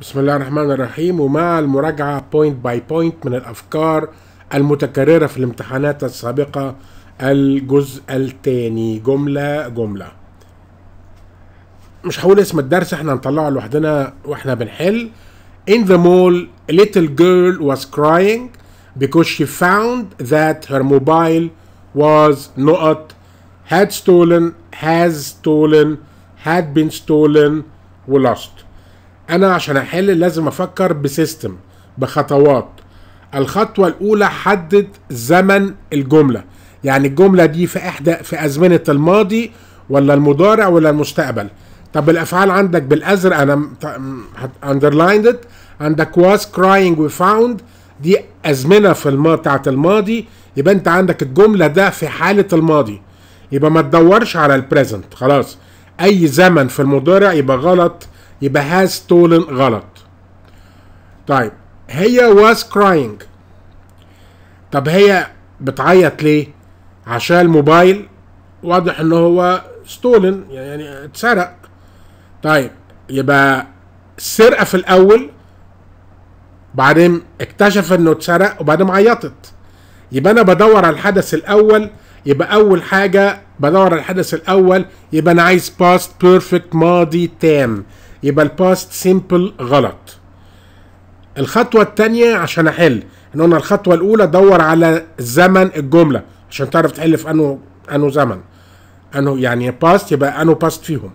بسم الله الرحمن الرحيم ومع المراجعة بوينت باي بوينت من الأفكار المتكررة في الامتحانات السابقة الجزء الثاني جملة جملة مش هقول اسم الدرس احنا هنطلعه لوحدنا واحنا بنحل In the mall a little girl was crying because she found that her mobile was not had stolen has stolen had been stolen ولست lost انا عشان احل لازم افكر بسيستم بخطوات الخطوة الأولى حدد زمن الجملة يعني الجملة دي في إحدى في أزمنة الماضي ولا المضارع ولا المستقبل طب الأفعال عندك بالأزرق أنا أندرلايند عندك was crying we found دي أزمنة في الماضي بتاعت الماضي يبقى أنت عندك الجملة ده في حالة الماضي يبقى ما تدورش على البريزنت خلاص أي زمن في المضارع يبقى غلط يبقى has stolen غلط طيب هي was crying طب هي بتعيط ليه عشان الموبايل واضح ان هو stolen يعني اتسرق طيب يبقى سرقة في الاول بعدين اكتشف انه اتسرق وبعدين عيطت يبقى انا بدور على الحدث الاول يبقى اول حاجه بدور على الحدث الاول يبقى انا عايز باست بيرفكت ماضي تام يبقى الباست سيمبل غلط الخطوة التانية عشان احل ان قلنا الخطوة الاولى دور على زمن الجملة عشان تعرف تحل في انه انه زمن انه يعني باست يبقى انه باست فيهم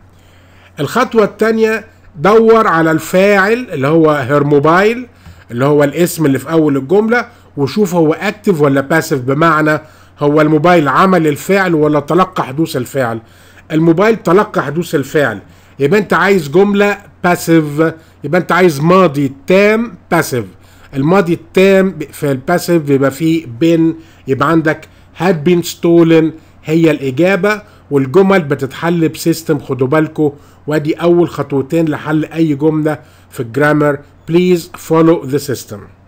الخطوة التانية دور على الفاعل اللي هو هير موبايل اللي هو الاسم اللي في اول الجملة وشوف هو اكتف ولا باسف بمعنى هو الموبايل عمل الفعل ولا تلقى حدوث الفعل الموبايل تلقى حدوث الفعل يبقى انت عايز جمله باسيف يبقى انت عايز ماضي تام باسيف الماضي التام في الباسيف بيبقى فيه بين يبقى عندك هاد بين ستولن هي الإجابة والجمل بتتحل بسيستم خدوا بالكم وادي أول خطوتين لحل أي جملة في الجرامر بليز فولو ذا سيستم